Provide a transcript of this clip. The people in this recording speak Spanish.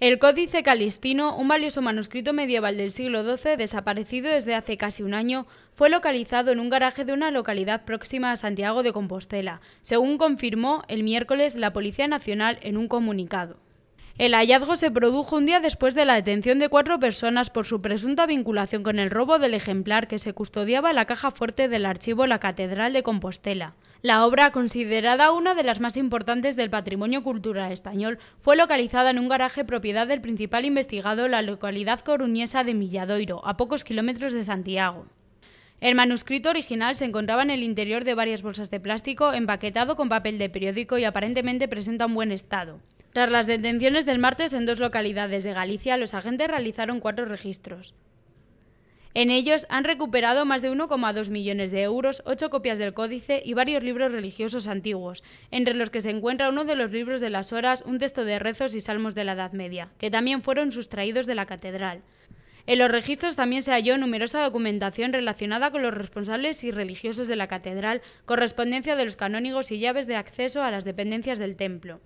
El Códice Calistino, un valioso manuscrito medieval del siglo XII desaparecido desde hace casi un año, fue localizado en un garaje de una localidad próxima a Santiago de Compostela, según confirmó el miércoles la Policía Nacional en un comunicado. El hallazgo se produjo un día después de la detención de cuatro personas por su presunta vinculación con el robo del ejemplar que se custodiaba en la caja fuerte del archivo La Catedral de Compostela. La obra, considerada una de las más importantes del patrimonio cultural español, fue localizada en un garaje propiedad del principal investigado, la localidad coruñesa de Milladoiro, a pocos kilómetros de Santiago. El manuscrito original se encontraba en el interior de varias bolsas de plástico, empaquetado con papel de periódico y aparentemente presenta un buen estado. Tras las detenciones del martes en dos localidades de Galicia, los agentes realizaron cuatro registros. En ellos han recuperado más de 1,2 millones de euros, ocho copias del códice y varios libros religiosos antiguos, entre los que se encuentra uno de los libros de las horas, un texto de rezos y salmos de la Edad Media, que también fueron sustraídos de la catedral. En los registros también se halló numerosa documentación relacionada con los responsables y religiosos de la catedral, correspondencia de los canónigos y llaves de acceso a las dependencias del templo.